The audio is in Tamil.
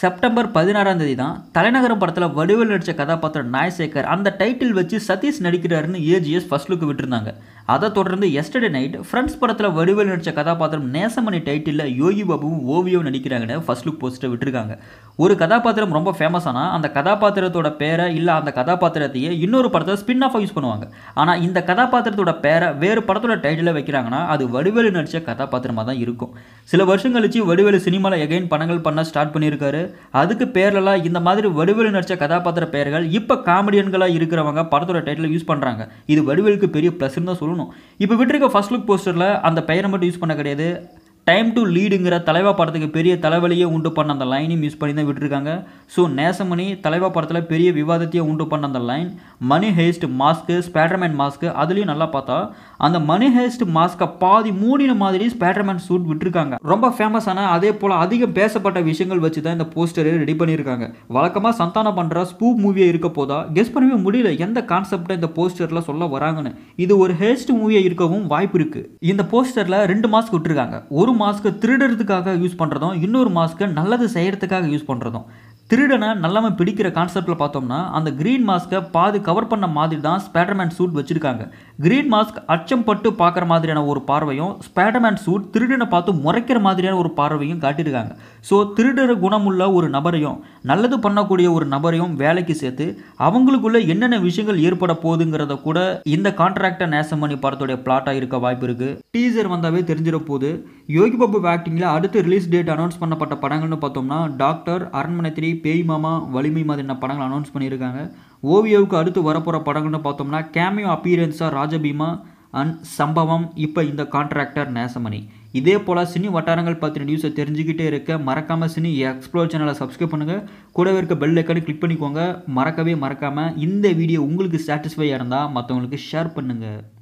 செப்டம்பர் பதினாறாம் தேதி தான் தலைநகரம் படத்தில் வடிவில் நடித்த கதாபாத்திரம் நாயசேகர் அந்த டைட்டில் வச்சு சதீஷ் நடிக்கிறாருன்னு ஏஜிஎஸ் ஃபர்ஸ்ட் லுக்கு விட்டுருந்தாங்க அதை தொடர்ந்து எஸ்டர்டே நைட் ஃப்ரெண்ட்ஸ் படத்தில் வடிவில் நடித்த கதாபாத்திரம் நேசமணி டைட்டிலில் யோகி பாபுவும் ஓவியம் நடிக்கிறாங்கன்னு ஃபர்ஸ்ட் லுக் போஸ்ட்டை விட்டுருக்காங்க ஒரு கதாபாத்திரம் ரொம்ப ஃபேமஸ் ஆனால் அந்த கதாபாத்திரத்தோட பேரை இல்லை அந்த கதாபாத்திரத்தையே இன்னொரு படத்தை ஸ்பின் ஆஃப் யூஸ் பண்ணுவாங்க ஆனால் இந்த கதாபாத்திரத்தோட பேரை வேறு படத்தோட டைட்டிலில் வைக்கிறாங்கன்னா அது வடிவேலு நடித்த கதாபாத்திரமாக தான் இருக்கும் சில வருஷம் கழிச்சு வடிவேலு சினிமாவில் எகைன் படங்கள் பண்ண ஸ்டார்ட் பண்ணியிருக்காரு அதுக்கு பேர்லலாம் இந்த மாதிரி வடிவில் நடித்த கதாபாத்திர பெயர்கள் இப்போ காமெடியன்களாக இருக்கிறவங்க படத்தோட டைட்டில் யூஸ் பண்ணுறாங்க இது வடிவேலுக்கு பெரிய ப்ளஸ்ன்னு தான் சொல்லணும் இப்போ விட்டுருக்க ஃபஸ்ட் லுக் போஸ்டரில் அந்த பெயரை மட்டும் யூஸ் பண்ண கிடையாது டைம் டு லீடுங்கிற தலைவா படத்துக்கு பெரிய தலைவலியே உண்டு பண்ண அந்த லைனையும் யூஸ் பண்ணி தான் விட்டுருக்காங்க ஸோ நேசமணி தலைவா படத்தில் பெரிய விவாதத்தையே உண்டு பண்ண அந்த லைன் மணி ஹேஸ்ட் மாஸ்க்கு ஸ்பேடர்மேன் மாஸ்க்கு அதுலேயும் நல்லா பார்த்தா அந்த மணி ஹேஸ்ட் மாஸ்க்கை பாதி மூடின மாதிரி ஸ்பேடர்மேன் சூட் விட்டுருக்காங்க ரொம்ப ஃபேமஸான அதே போல் அதிகம் பேசப்பட்ட விஷயங்கள் வச்சு தான் இந்த போஸ்டரை ரெடி பண்ணியிருக்காங்க வழக்கமாக சந்தானம் பண்ணுற ஸ்பூ மூவியை இருக்க போதா கெஸ் பண்ணவே முடியல எந்த கான்செப்டை இந்த போஸ்டரில் சொல்ல வராங்கன்னு இது ஒரு ஹேஸ்ட் மூவியாக இருக்கவும் வாய்ப்பு இருக்குது இந்த போஸ்டரில் ரெண்டு மாஸ்க் விட்டுருக்காங்க ஒரு மாஸ்க்கு திருடுறதுக்காக யூஸ் பண்ணுறதும் இன்னொரு மாஸ்க்கை நல்லது செய்கிறதுக்காக யூஸ் பண்ணுறதும் திருடனை நல்லாமல் பிடிக்கிற கான்செப்டில் பார்த்தோம்னா அந்த க்ரீன் மாஸ்க்கை பாதி கவர் பண்ண மாதிரி தான் ஸ்பேடர்மேன் சூட் வச்சுருக்காங்க க்ரீன் மாஸ்க் அச்சம் பட்டு பார்க்குற மாதிரியான ஒரு பார்வையும் ஸ்பேடர்மேன் சூட் திருடனை பார்த்து முறைக்கிற மாதிரியான ஒரு பார்வையும் காட்டியிருக்காங்க ஸோ திருடுற குணமுள்ள ஒரு நபரையும் நல்லது பண்ணக்கூடிய ஒரு நபரையும் வேலைக்கு சேர்த்து அவங்களுக்குள்ள என்னென்ன விஷயங்கள் ஏற்பட போகுதுங்கிறத கூட இந்த கான்ட்ராக்டை நேசம் பண்ணி படத்துடைய பிளாட்டாக இருக்க வாய்ப்பு இருக்குது டீசர் வந்தாவே தெரிஞ்சிட போது யோகி பாபு ஆக்டிங்கில் அடுத்து ரிலீஸ் டேட் அனௌன்ஸ் பண்ணப்பட்ட படங்கள்னு பார்த்தோம்னா டாக்டர் அரண்மனை த்ரீ பேய் மாமா வலிமை மாதிரியான படங்கள் அனௌன்ஸ் பண்ணியிருக்காங்க ஓவியோவுக்கு அடுத்து வரப்போகிற படங்கள்னு பார்த்தோம்னா கேமியோ அப்பீரன்ஸாக ராஜபீமா அண்ட் சம்பவம் இப்போ இந்த கான்ட்ராக்டர் நேசமணி இதே போல் சினி வட்டாரங்கள் பற்றின நியூஸை தெரிஞ்சுக்கிட்டே இருக்க மறக்காமல் சினி எக்ஸ்ப்ளோர் சேனலை சப்ஸ்கிரைப் பண்ணுங்கள் கூடவே இருக்க பெல் ஐக்கானு கிளிக் பண்ணிக்கோங்க மறக்கவே மறக்காமல் இந்த வீடியோ உங்களுக்கு சாட்டிஸ்ஃபையாக இருந்தால் மற்றவங்களுக்கு ஷேர் பண்ணுங்கள்